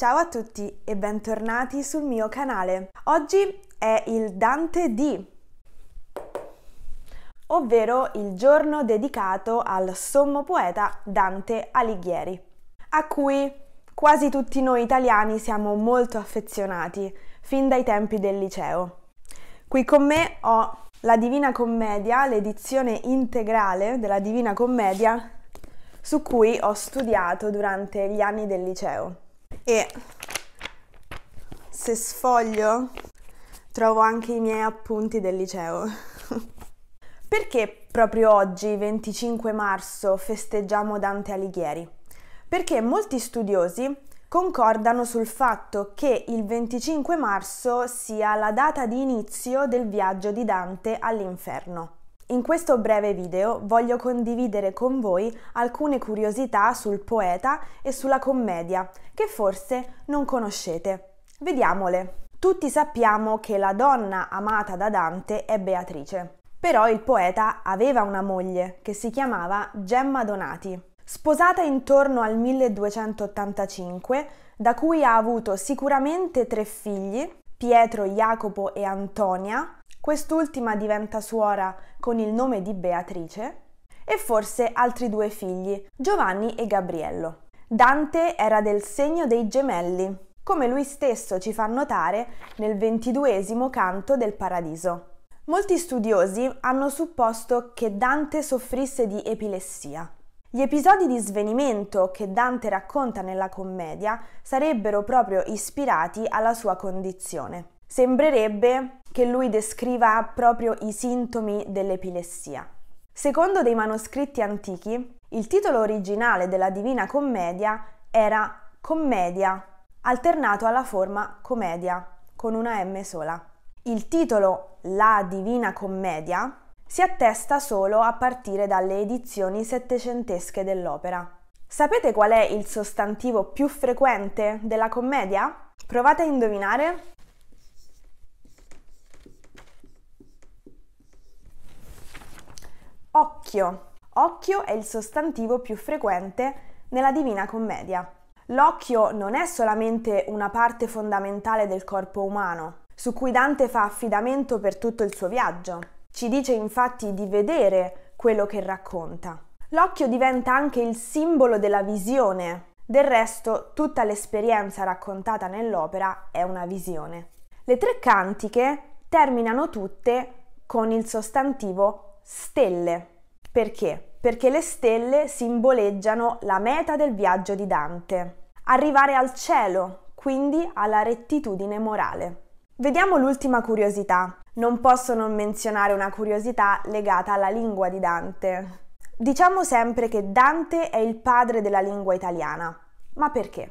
Ciao a tutti e bentornati sul mio canale. Oggi è il Dante D, ovvero il giorno dedicato al sommo poeta Dante Alighieri, a cui quasi tutti noi italiani siamo molto affezionati, fin dai tempi del liceo. Qui con me ho la Divina Commedia, l'edizione integrale della Divina Commedia, su cui ho studiato durante gli anni del liceo e se sfoglio trovo anche i miei appunti del liceo. Perché proprio oggi, 25 marzo, festeggiamo Dante Alighieri? Perché molti studiosi concordano sul fatto che il 25 marzo sia la data di inizio del viaggio di Dante all'inferno. In questo breve video voglio condividere con voi alcune curiosità sul poeta e sulla commedia che forse non conoscete. Vediamole. Tutti sappiamo che la donna amata da Dante è Beatrice, però il poeta aveva una moglie che si chiamava Gemma Donati. Sposata intorno al 1285, da cui ha avuto sicuramente tre figli, Pietro, Jacopo e Antonia, quest'ultima diventa suora con il nome di Beatrice e forse altri due figli, Giovanni e Gabriello. Dante era del segno dei gemelli, come lui stesso ci fa notare nel ventiduesimo canto del Paradiso. Molti studiosi hanno supposto che Dante soffrisse di epilessia. Gli episodi di svenimento che Dante racconta nella commedia sarebbero proprio ispirati alla sua condizione. Sembrerebbe che lui descriva proprio i sintomi dell'epilessia. Secondo dei manoscritti antichi, il titolo originale della Divina Commedia era Commedia, alternato alla forma commedia, con una M sola. Il titolo La Divina Commedia si attesta solo a partire dalle edizioni settecentesche dell'opera. Sapete qual è il sostantivo più frequente della commedia? Provate a indovinare. occhio. Occhio è il sostantivo più frequente nella Divina Commedia. L'occhio non è solamente una parte fondamentale del corpo umano, su cui Dante fa affidamento per tutto il suo viaggio. Ci dice infatti di vedere quello che racconta. L'occhio diventa anche il simbolo della visione. Del resto, tutta l'esperienza raccontata nell'opera è una visione. Le tre cantiche terminano tutte con il sostantivo stelle. Perché? Perché le stelle simboleggiano la meta del viaggio di Dante, arrivare al cielo, quindi alla rettitudine morale. Vediamo l'ultima curiosità. Non posso non menzionare una curiosità legata alla lingua di Dante. Diciamo sempre che Dante è il padre della lingua italiana. Ma perché?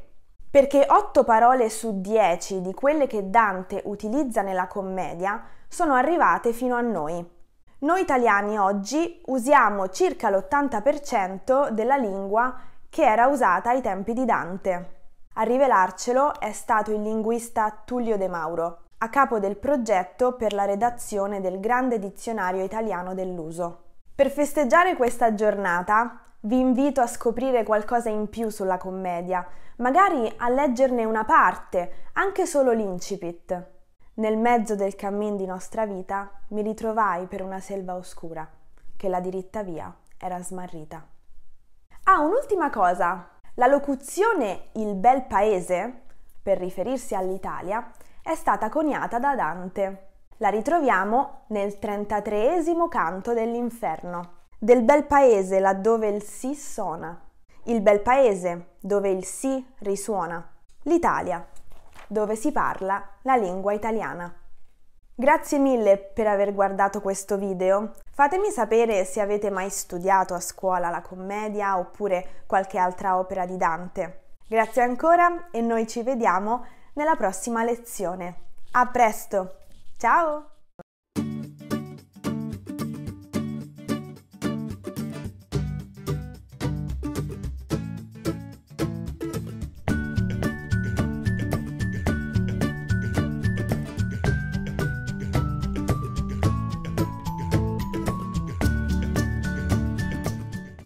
Perché otto parole su dieci di quelle che Dante utilizza nella commedia sono arrivate fino a noi. Noi italiani oggi usiamo circa l'80% della lingua che era usata ai tempi di Dante. A rivelarcelo è stato il linguista Tullio De Mauro, a capo del progetto per la redazione del Grande Dizionario Italiano dell'Uso. Per festeggiare questa giornata vi invito a scoprire qualcosa in più sulla commedia, magari a leggerne una parte, anche solo l'incipit. Nel mezzo del cammin di nostra vita mi ritrovai per una selva oscura, che la diritta via era smarrita. Ah, un'ultima cosa! La locuzione il bel paese, per riferirsi all'Italia, è stata coniata da Dante. La ritroviamo nel 33 canto dell'Inferno, del bel paese laddove il sì suona. il bel paese dove il sì risuona, l'Italia dove si parla la lingua italiana. Grazie mille per aver guardato questo video. Fatemi sapere se avete mai studiato a scuola la commedia oppure qualche altra opera di Dante. Grazie ancora e noi ci vediamo nella prossima lezione. A presto! Ciao!